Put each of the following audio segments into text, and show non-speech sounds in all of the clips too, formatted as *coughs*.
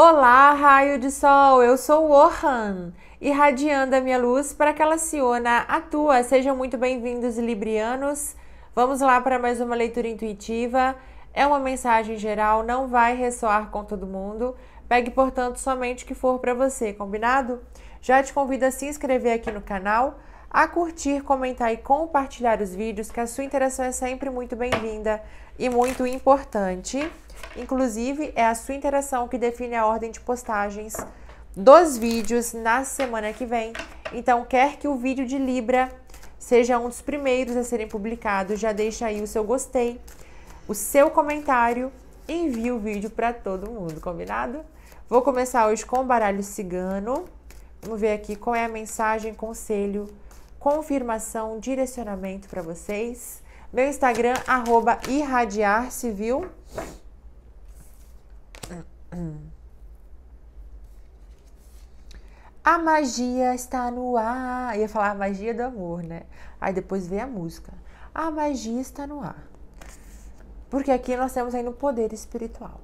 Olá, raio de sol, eu sou o Orhan, irradiando a minha luz para que ela se una à tua. Sejam muito bem-vindos, librianos. Vamos lá para mais uma leitura intuitiva. É uma mensagem geral, não vai ressoar com todo mundo. Pegue, portanto, somente o que for para você, combinado? Já te convido a se inscrever aqui no canal, a curtir, comentar e compartilhar os vídeos, que a sua interação é sempre muito bem-vinda e muito importante. Inclusive, é a sua interação que define a ordem de postagens dos vídeos na semana que vem. Então, quer que o vídeo de Libra seja um dos primeiros a serem publicados, já deixa aí o seu gostei, o seu comentário e o vídeo para todo mundo, combinado? Vou começar hoje com o baralho cigano. Vamos ver aqui qual é a mensagem, conselho, confirmação, direcionamento para vocês meu Instagram, arroba Irradiar Civil. A magia está no ar. Eu ia falar a magia do amor, né? Aí depois vem a música. A magia está no ar. Porque aqui nós temos ainda o poder espiritual.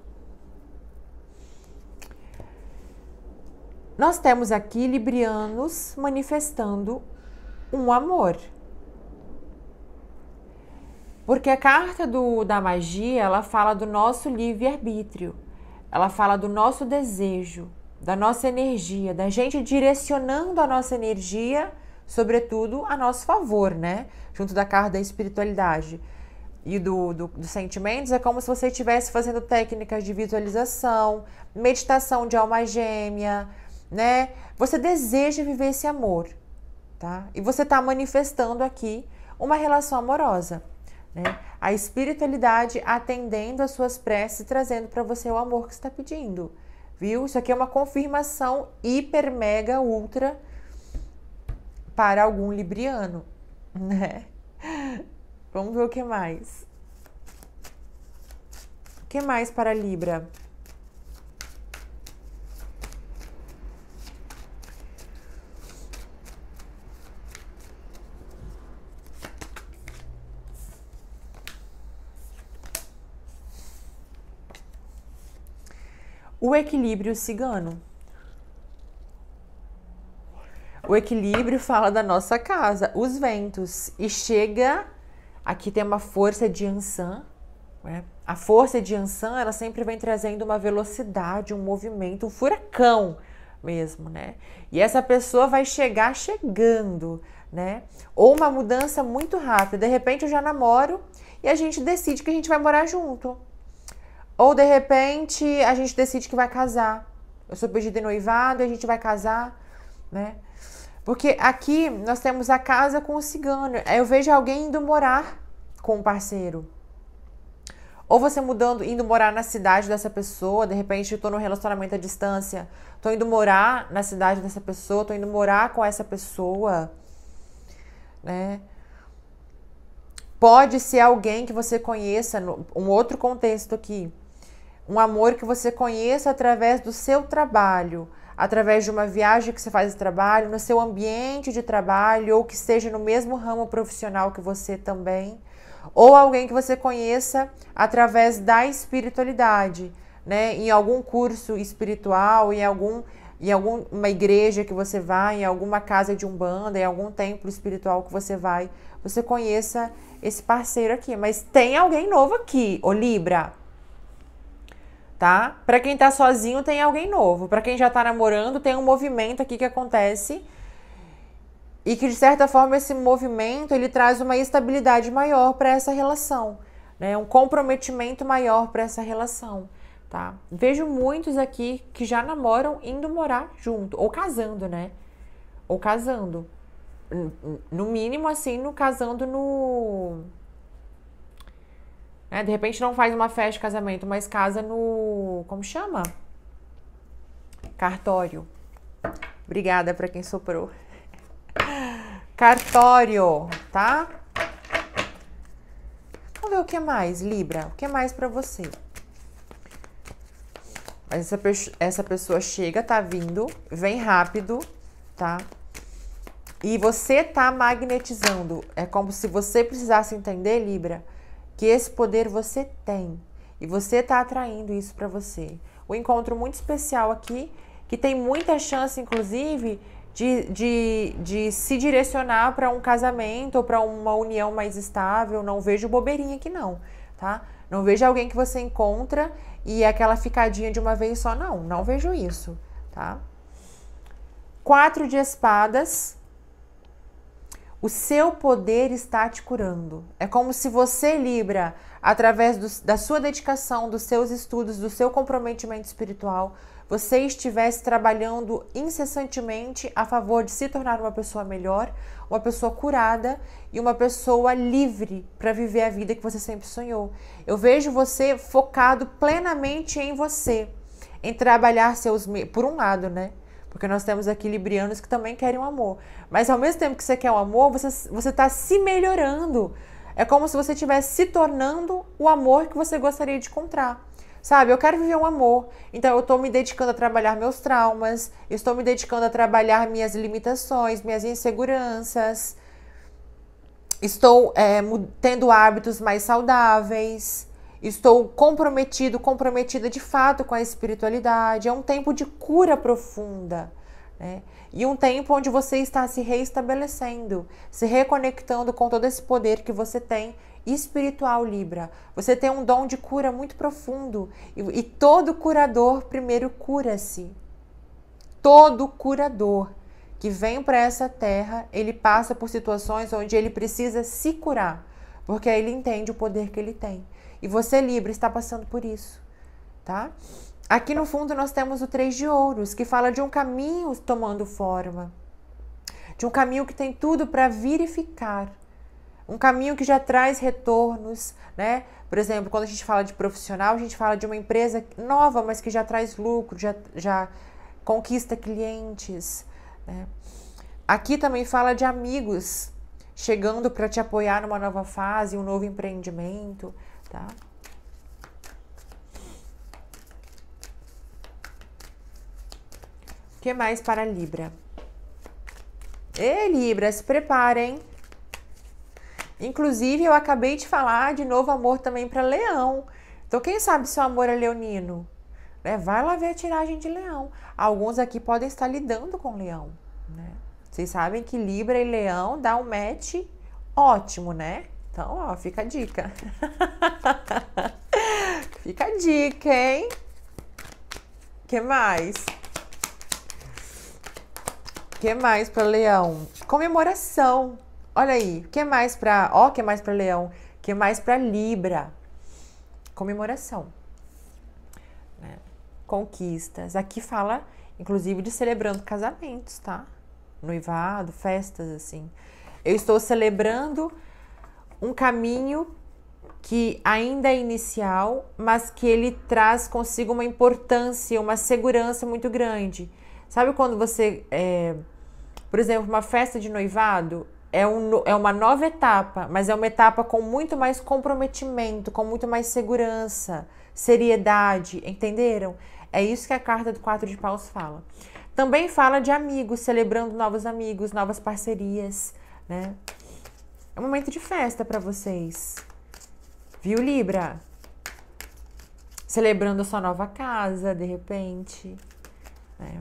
Nós temos aqui librianos manifestando um amor. Porque a carta do, da magia, ela fala do nosso livre-arbítrio, ela fala do nosso desejo, da nossa energia, da gente direcionando a nossa energia, sobretudo, a nosso favor, né? Junto da carta da espiritualidade e do, do, dos sentimentos, é como se você estivesse fazendo técnicas de visualização, meditação de alma gêmea, né? Você deseja viver esse amor, tá? E você está manifestando aqui uma relação amorosa. Né? A espiritualidade atendendo às suas preces, trazendo para você o amor que está pedindo. Viu? Isso aqui é uma confirmação hiper, mega, ultra para algum libriano, *laughs* né? Vamos ver o que mais. O que mais para Libra? o equilíbrio cigano. O equilíbrio fala da nossa casa, os ventos. E chega. Aqui tem uma força de Ansan. Né? A força de Ansan, ela sempre vem trazendo uma velocidade, um movimento, um furacão mesmo, né? E essa pessoa vai chegar chegando, né? Ou uma mudança muito rápida. De repente eu já namoro e a gente decide que a gente vai morar junto. Ou de repente a gente decide que vai casar. Eu sou pedida de noivado e a gente vai casar, né? Porque aqui nós temos a casa com o cigano. Eu vejo alguém indo morar com o um parceiro. Ou você mudando, indo morar na cidade dessa pessoa, de repente eu tô no relacionamento à distância, tô indo morar na cidade dessa pessoa, tô indo morar com essa pessoa, né? Pode ser alguém que você conheça, um outro contexto aqui. Um amor que você conheça através do seu trabalho, através de uma viagem que você faz de trabalho, no seu ambiente de trabalho, ou que esteja no mesmo ramo profissional que você também. Ou alguém que você conheça através da espiritualidade, né? Em algum curso espiritual, em algum em alguma igreja que você vai, em alguma casa de umbanda, em algum templo espiritual que você vai, você conheça esse parceiro aqui. Mas tem alguém novo aqui, ô Libra tá? Para quem tá sozinho tem alguém novo, para quem já tá namorando tem um movimento aqui que acontece e que de certa forma esse movimento ele traz uma estabilidade maior para essa relação, né? Um comprometimento maior para essa relação, tá? Vejo muitos aqui que já namoram indo morar junto ou casando, né? Ou casando. No mínimo assim, no casando no né? De repente não faz uma festa de casamento, mas casa no. Como chama? Cartório. Obrigada para quem soprou. *laughs* Cartório, tá? Vamos ver o que mais, Libra. O que mais para você? Mas essa, pe essa pessoa chega, tá vindo, vem rápido, tá? E você tá magnetizando. É como se você precisasse entender, Libra, que esse poder você tem e você está atraindo isso para você. Um encontro muito especial aqui, que tem muita chance, inclusive, de, de, de se direcionar para um casamento ou para uma união mais estável. Não vejo bobeirinha aqui, não, tá? Não vejo alguém que você encontra e aquela ficadinha de uma vez só, não. Não vejo isso, tá? Quatro de espadas o seu poder está te curando. É como se você, Libra, através do, da sua dedicação, dos seus estudos, do seu comprometimento espiritual, você estivesse trabalhando incessantemente a favor de se tornar uma pessoa melhor, uma pessoa curada e uma pessoa livre para viver a vida que você sempre sonhou. Eu vejo você focado plenamente em você, em trabalhar seus por um lado, né? Porque nós temos aqui librianos que também querem um amor. Mas ao mesmo tempo que você quer um amor, você está se melhorando. É como se você estivesse se tornando o amor que você gostaria de encontrar. Sabe, eu quero viver um amor. Então eu estou me dedicando a trabalhar meus traumas, estou me dedicando a trabalhar minhas limitações, minhas inseguranças. Estou é, tendo hábitos mais saudáveis. Estou comprometido, comprometida de fato com a espiritualidade. É um tempo de cura profunda. Né? E um tempo onde você está se reestabelecendo, se reconectando com todo esse poder que você tem espiritual, Libra. Você tem um dom de cura muito profundo. E, e todo curador primeiro cura-se. Todo curador que vem para essa terra, ele passa por situações onde ele precisa se curar, porque aí ele entende o poder que ele tem. E você, Libra, está passando por isso, tá? Aqui no fundo nós temos o Três de Ouros, que fala de um caminho tomando forma, de um caminho que tem tudo para vir e ficar, um caminho que já traz retornos, né? Por exemplo, quando a gente fala de profissional, a gente fala de uma empresa nova, mas que já traz lucro, já, já conquista clientes. Né? Aqui também fala de amigos chegando para te apoiar numa nova fase, um novo empreendimento tá? O que mais para Libra? E Libra, se preparem. Inclusive, eu acabei de falar de novo amor também para Leão. Então, quem sabe seu amor é leonino? Né, vai lá ver a tiragem de Leão. Alguns aqui podem estar lidando com Leão, né? Vocês sabem que Libra e Leão dá um match ótimo, né? Então, ó, fica a dica. *laughs* fica a dica, hein? que mais? que mais para leão? Comemoração. Olha aí, que mais para, ó, que mais para leão? que mais para libra? Comemoração. Né? Conquistas. Aqui fala inclusive de celebrando casamentos, tá? Noivado, festas assim. Eu estou celebrando um caminho que ainda é inicial, mas que ele traz consigo uma importância, uma segurança muito grande. Sabe quando você, é, por exemplo, uma festa de noivado é, um, é uma nova etapa, mas é uma etapa com muito mais comprometimento, com muito mais segurança, seriedade, entenderam? É isso que a carta do quatro de paus fala. Também fala de amigos, celebrando novos amigos, novas parcerias, né? É um momento de festa para vocês. Viu, Libra? Celebrando a sua nova casa, de repente. Né?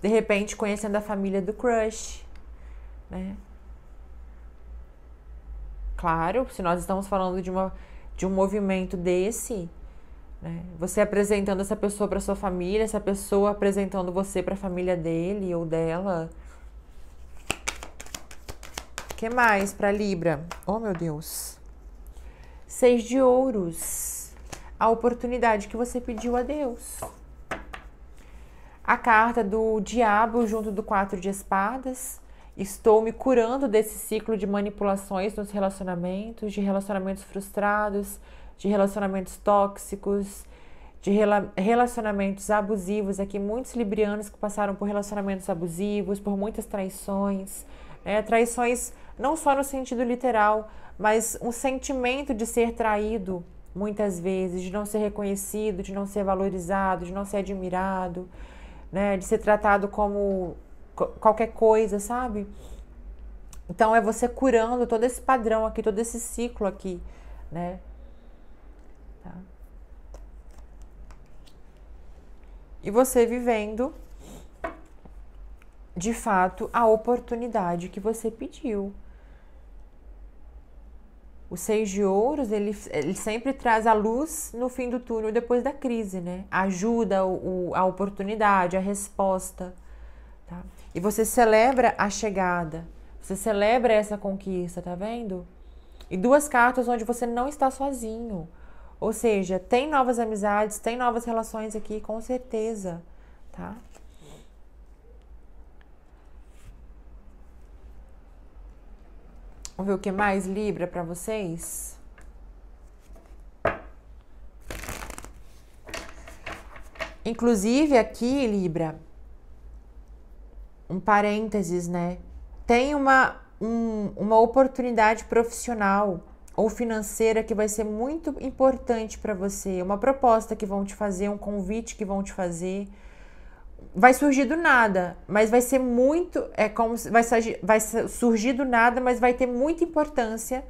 De repente, conhecendo a família do crush. Né? Claro, se nós estamos falando de, uma, de um movimento desse, né? você apresentando essa pessoa para sua família, essa pessoa apresentando você para a família dele ou dela que mais para Libra? Oh, meu Deus. Seis de ouros. A oportunidade que você pediu a Deus. A carta do diabo junto do quatro de espadas. Estou me curando desse ciclo de manipulações nos relacionamentos, de relacionamentos frustrados, de relacionamentos tóxicos, de rela relacionamentos abusivos. Aqui, muitos librianos que passaram por relacionamentos abusivos, por muitas traições é, traições não só no sentido literal, mas um sentimento de ser traído muitas vezes, de não ser reconhecido, de não ser valorizado, de não ser admirado, né, de ser tratado como qualquer coisa, sabe? Então é você curando todo esse padrão aqui, todo esse ciclo aqui, né? Tá. E você vivendo de fato a oportunidade que você pediu. O seis de ouros, ele, ele sempre traz a luz no fim do túnel depois da crise, né? Ajuda o, o, a oportunidade, a resposta. Tá? E você celebra a chegada. Você celebra essa conquista, tá vendo? E duas cartas onde você não está sozinho. Ou seja, tem novas amizades, tem novas relações aqui, com certeza, tá? Vamos ver o que mais Libra para vocês? Inclusive aqui, Libra, um parênteses, né? Tem uma, um, uma oportunidade profissional ou financeira que vai ser muito importante para você, uma proposta que vão te fazer, um convite que vão te fazer vai surgir do nada, mas vai ser muito, é como vai, vai surgir do nada, mas vai ter muita importância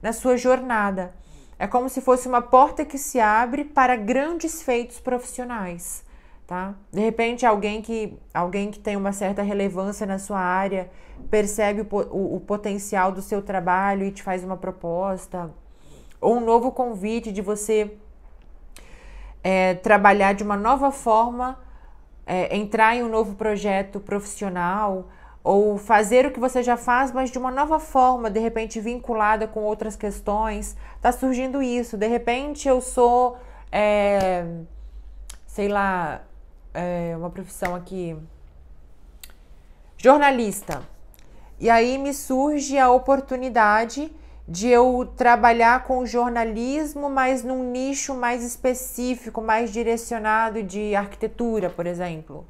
na sua jornada. É como se fosse uma porta que se abre para grandes feitos profissionais, tá? De repente alguém que alguém que tem uma certa relevância na sua área percebe o, o, o potencial do seu trabalho e te faz uma proposta ou um novo convite de você é, trabalhar de uma nova forma é, entrar em um novo projeto profissional ou fazer o que você já faz, mas de uma nova forma, de repente vinculada com outras questões. Tá surgindo isso. De repente eu sou, é, sei lá, é, uma profissão aqui, jornalista. E aí me surge a oportunidade de eu trabalhar com jornalismo, mas num nicho mais específico, mais direcionado de arquitetura, por exemplo.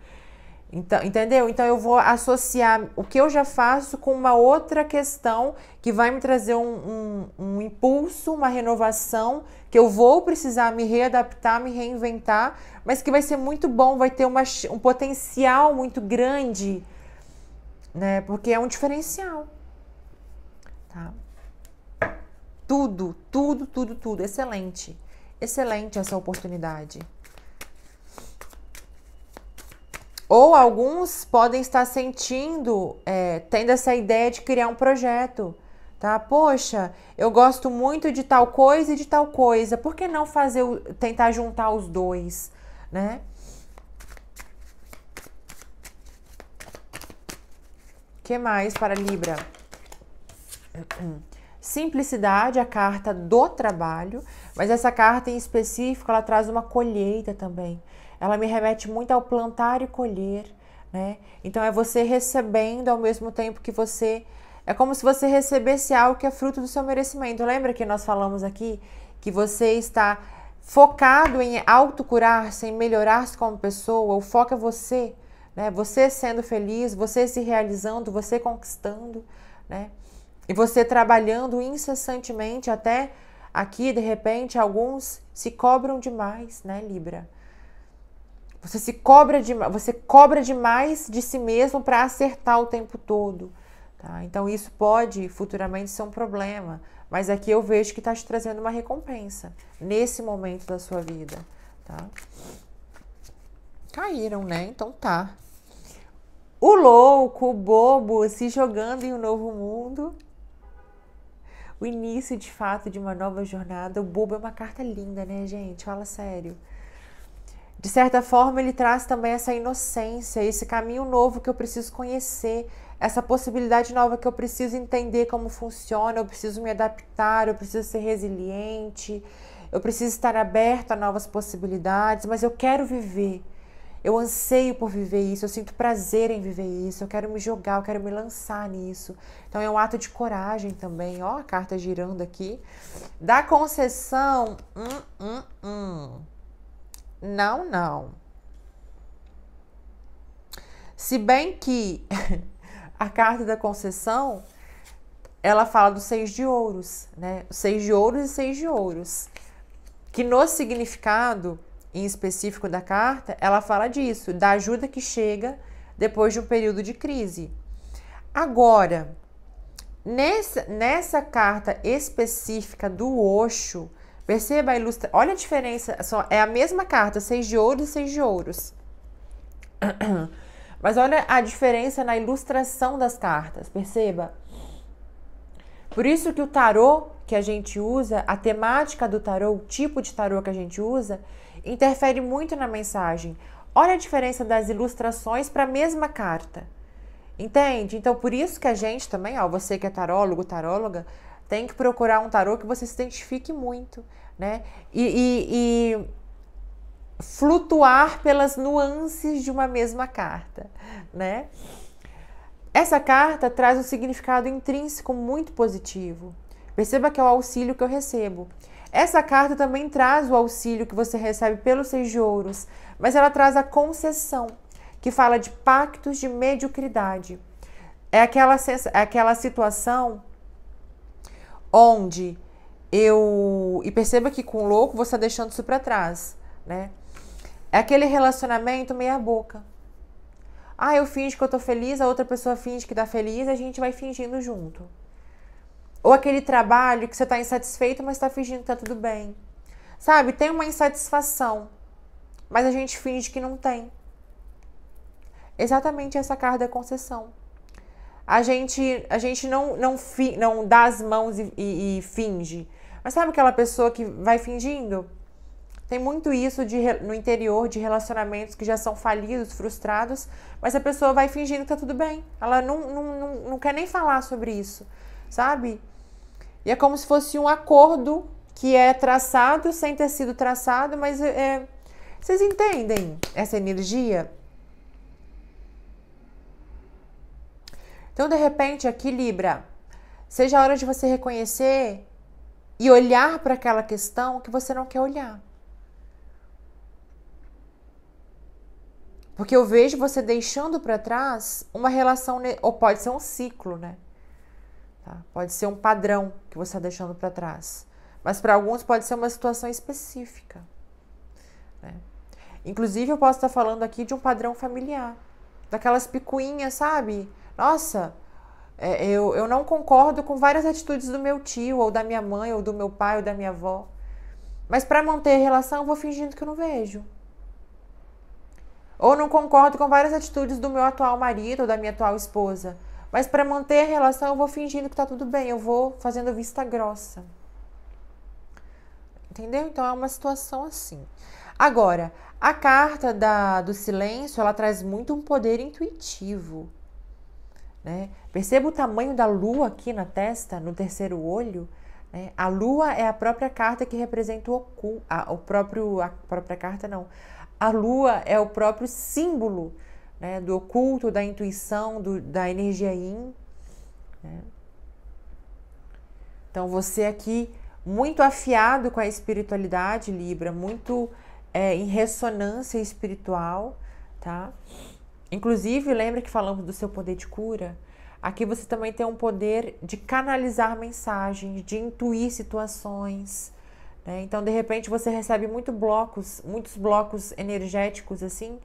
Então, entendeu? Então eu vou associar o que eu já faço com uma outra questão que vai me trazer um, um, um impulso, uma renovação, que eu vou precisar me readaptar, me reinventar, mas que vai ser muito bom, vai ter uma, um potencial muito grande, né? Porque é um diferencial. Tá? Tudo, tudo, tudo, tudo. Excelente. Excelente essa oportunidade. Ou alguns podem estar sentindo, é, tendo essa ideia de criar um projeto, tá? Poxa, eu gosto muito de tal coisa e de tal coisa. Por que não fazer, tentar juntar os dois, né? O que mais para Libra? *clears throat* Simplicidade, a carta do trabalho, mas essa carta em específico ela traz uma colheita também. Ela me remete muito ao plantar e colher, né? Então é você recebendo ao mesmo tempo que você é como se você recebesse algo que é fruto do seu merecimento. Lembra que nós falamos aqui que você está focado em autocurar-se, em melhorar-se como pessoa, o foco é você, né? Você sendo feliz, você se realizando, você conquistando, né? E você trabalhando incessantemente até aqui, de repente, alguns se cobram demais, né, Libra? Você se cobra demais, você cobra demais de si mesmo para acertar o tempo todo. Tá? Então isso pode futuramente ser um problema, mas aqui eu vejo que está te trazendo uma recompensa nesse momento da sua vida. Tá? Caíram, né? Então tá. O louco, o bobo se jogando em um novo mundo o início de fato de uma nova jornada. O bobo é uma carta linda, né, gente? Fala sério. De certa forma, ele traz também essa inocência, esse caminho novo que eu preciso conhecer, essa possibilidade nova que eu preciso entender como funciona, eu preciso me adaptar, eu preciso ser resiliente, eu preciso estar aberto a novas possibilidades, mas eu quero viver. Eu anseio por viver isso, eu sinto prazer em viver isso, eu quero me jogar, eu quero me lançar nisso. Então é um ato de coragem também, ó, a carta girando aqui. Da concessão, hum, hum, hum. Não, não. Se bem que *laughs* a carta da concessão, ela fala dos seis de ouros, né? Seis de ouros e seis de ouros. Que no significado em específico da carta, ela fala disso, da ajuda que chega depois de um período de crise. Agora, nessa, nessa carta específica do Oxo, perceba a ilustra, olha a diferença, só, é a mesma carta, seis de ouro e seis de ouros. *coughs* Mas olha a diferença na ilustração das cartas, perceba? Por isso que o tarô que a gente usa, a temática do tarô, o tipo de tarô que a gente usa, interfere muito na mensagem. Olha a diferença das ilustrações para a mesma carta. Entende? Então, por isso que a gente também, ó, você que é tarólogo, taróloga, tem que procurar um tarô que você se identifique muito, né? E, e, e flutuar pelas nuances de uma mesma carta, né? Essa carta traz um significado intrínseco muito positivo. Perceba que é o auxílio que eu recebo. Essa carta também traz o auxílio que você recebe pelos seis de ouros, mas ela traz a concessão, que fala de pactos de mediocridade. É aquela, é aquela situação onde eu. E perceba que com o louco você está deixando isso para trás, né? É aquele relacionamento meia-boca. Ah, eu finge que eu tô feliz, a outra pessoa finge que tá feliz, a gente vai fingindo junto. Ou aquele trabalho que você está insatisfeito, mas está fingindo que tá tudo bem. Sabe, tem uma insatisfação, mas a gente finge que não tem. Exatamente essa carta da é concessão. A gente, a gente não, não, fi, não dá as mãos e, e, e finge. Mas sabe aquela pessoa que vai fingindo? Tem muito isso de, no interior de relacionamentos que já são falidos, frustrados, mas a pessoa vai fingindo que tá tudo bem. Ela não, não, não, não quer nem falar sobre isso sabe? E é como se fosse um acordo que é traçado sem ter sido traçado, mas é, é, vocês entendem essa energia? Então, de repente, aqui, Libra, seja a hora de você reconhecer e olhar para aquela questão que você não quer olhar. Porque eu vejo você deixando para trás uma relação, ou pode ser um ciclo, né? Tá? Pode ser um padrão que você está deixando para trás. Mas para alguns pode ser uma situação específica. Né? Inclusive, eu posso estar tá falando aqui de um padrão familiar. Daquelas picuinhas, sabe? Nossa, é, eu, eu não concordo com várias atitudes do meu tio, ou da minha mãe, ou do meu pai, ou da minha avó. Mas para manter a relação, eu vou fingindo que eu não vejo. Ou não concordo com várias atitudes do meu atual marido ou da minha atual esposa. Mas para manter a relação, eu vou fingindo que tá tudo bem, eu vou fazendo vista grossa. Entendeu? Então é uma situação assim. Agora, a carta da, do silêncio, ela traz muito um poder intuitivo. Né? Perceba o tamanho da lua aqui na testa, no terceiro olho. Né? A lua é a própria carta que representa o oculto, a, o próprio, a própria carta não. A lua é o próprio símbolo né, do oculto, da intuição, do, da energia yin. Né? Então você aqui muito afiado com a espiritualidade Libra, muito é, em ressonância espiritual, tá? Inclusive lembra que falamos do seu poder de cura. Aqui você também tem um poder de canalizar mensagens, de intuir situações. Né? Então, de repente, você recebe muito blocos, muitos blocos energéticos assim,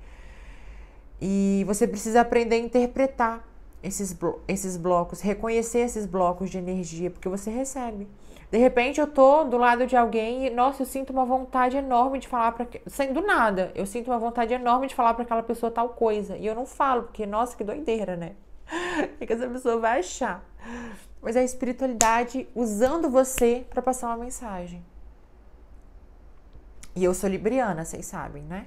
e você precisa aprender a interpretar esses, blo esses blocos, reconhecer esses blocos de energia, porque você recebe. De repente eu tô do lado de alguém e, nossa, eu sinto uma vontade enorme de falar para sem do nada, eu sinto uma vontade enorme de falar para aquela pessoa tal coisa, e eu não falo, porque nossa, que doideira, né? *laughs* O que, essa pessoa vai achar? Mas é a espiritualidade usando você para passar uma mensagem. E eu sou libriana, vocês sabem, né?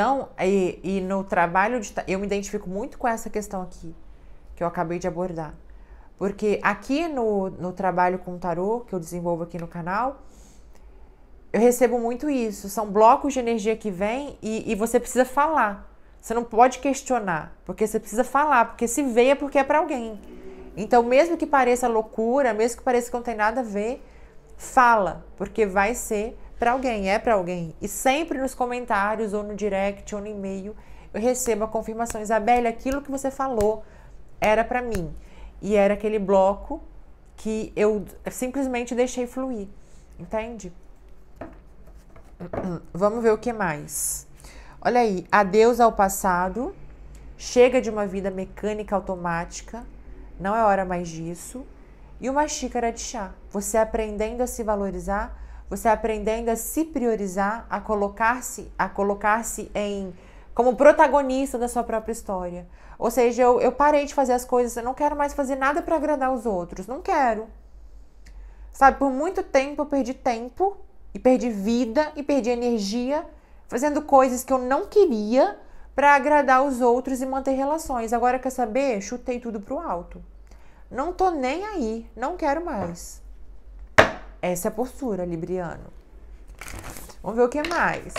Então, e, e no trabalho de. Eu me identifico muito com essa questão aqui, que eu acabei de abordar. Porque aqui no, no trabalho com tarô, que eu desenvolvo aqui no canal, eu recebo muito isso. São blocos de energia que vem e, e você precisa falar. Você não pode questionar, porque você precisa falar, porque se vê é porque é para alguém. Então, mesmo que pareça loucura, mesmo que pareça que não tem nada a ver, fala, porque vai ser para alguém, é para alguém. E sempre nos comentários, ou no direct, ou no e-mail, eu recebo a confirmação: Isabelle, aquilo que você falou era para mim. E era aquele bloco que eu simplesmente deixei fluir, entende? *clears throat* Vamos ver o que mais. Olha aí, adeus ao passado, chega de uma vida mecânica automática, não é hora mais disso. E uma xícara de chá. Você aprendendo a se valorizar você aprendendo a se priorizar, a colocar-se, a colocar-se em como protagonista da sua própria história. Ou seja, eu, eu parei de fazer as coisas, eu não quero mais fazer nada para agradar os outros, não quero. Sabe, por muito tempo eu perdi tempo e perdi vida e perdi energia fazendo coisas que eu não queria para agradar os outros e manter relações. Agora quer saber? Chutei tudo pro alto. Não tô nem aí, não quero mais. Essa é a postura, Libriano. Vamos ver o que mais.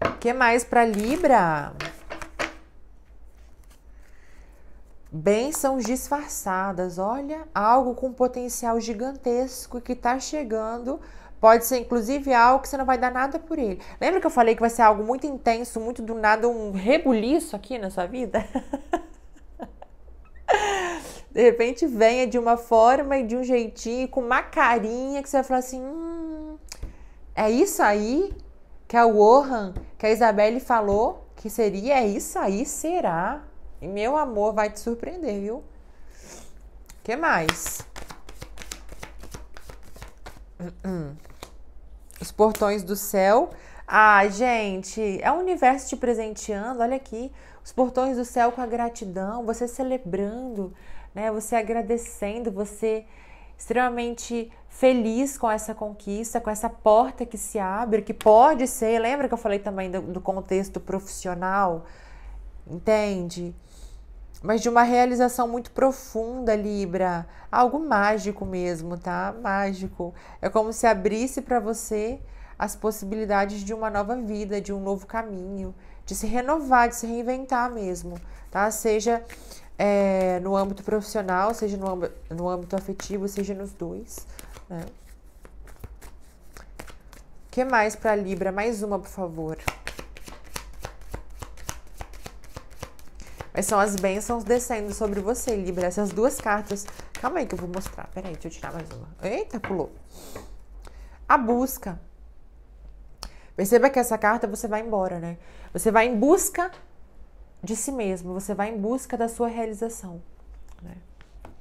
O que mais para Libra? Bênçãos disfarçadas. Olha, algo com potencial gigantesco que está chegando. Pode ser, inclusive, algo que você não vai dar nada por ele. Lembra que eu falei que vai ser algo muito intenso, muito do nada, um rebuliço aqui na sua vida? *laughs* de repente venha de uma forma e de um jeitinho, com uma carinha que você vai falar assim: hum, é isso aí que a Warren, que a Isabelle falou que seria? É isso aí? Será? E meu amor, vai te surpreender, viu? que mais? *clears throat* Os portões do céu. Ah, gente, é o universo te presenteando. Olha aqui, os portões do céu com a gratidão, você celebrando né? Você agradecendo, você extremamente feliz com essa conquista, com essa porta que se abre, que pode ser, lembra que eu falei também do, do contexto profissional, entende? Mas de uma realização muito profunda, Libra, algo mágico mesmo, tá? Mágico. É como se abrisse para você as possibilidades de uma nova vida, de um novo caminho, de se renovar, de se reinventar mesmo, tá? Seja é, no âmbito profissional, seja no âmbito, no âmbito afetivo, seja nos dois, né? que mais para Libra? Mais uma, por favor. Mas são as bênçãos descendo sobre você, Libra. Essas duas cartas. Calma aí que eu vou mostrar. Peraí, deixa eu tirar mais uma. Eita, pulou. A busca. Perceba que essa carta você vai embora, né? Você vai em busca de si mesmo, você vai em busca da sua realização. Né?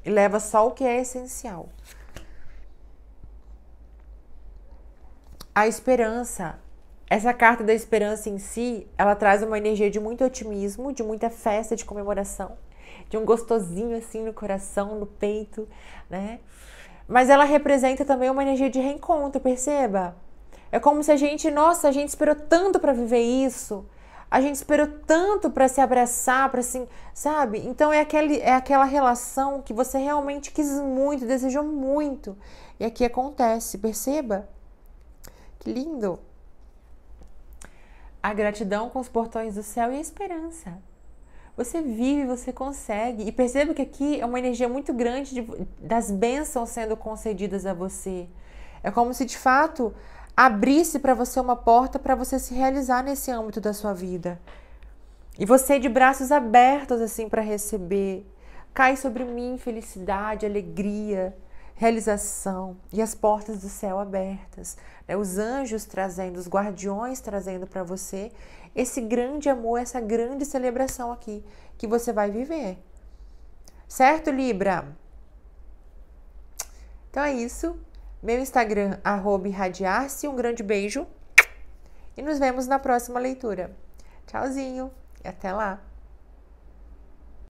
E leva só o que é essencial. A esperança. Essa carta da esperança em si, ela traz uma energia de muito otimismo, de muita festa, de comemoração, de um gostosinho assim no coração, no peito, né? Mas ela representa também uma energia de reencontro, perceba? É como se a gente, nossa, a gente esperou tanto para viver isso, a gente esperou tanto para se abraçar, para assim, sabe? Então é, aquele, é aquela relação que você realmente quis muito, desejou muito. E aqui acontece, perceba? Que lindo! A gratidão com os portões do céu e a esperança. Você vive, você consegue. E perceba que aqui é uma energia muito grande de, das bênçãos sendo concedidas a você. É como se de fato abrisse para você uma porta para você se realizar nesse âmbito da sua vida. E você de braços abertos assim para receber. Cai sobre mim felicidade, alegria, realização e as portas do céu abertas. Né? Os anjos trazendo, os guardiões trazendo para você esse grande amor, essa grande celebração aqui que você vai viver. Certo, Libra? Então é isso. Meu Instagram, arroba irradiar-se. Um grande beijo e nos vemos na próxima leitura. Tchauzinho e até lá!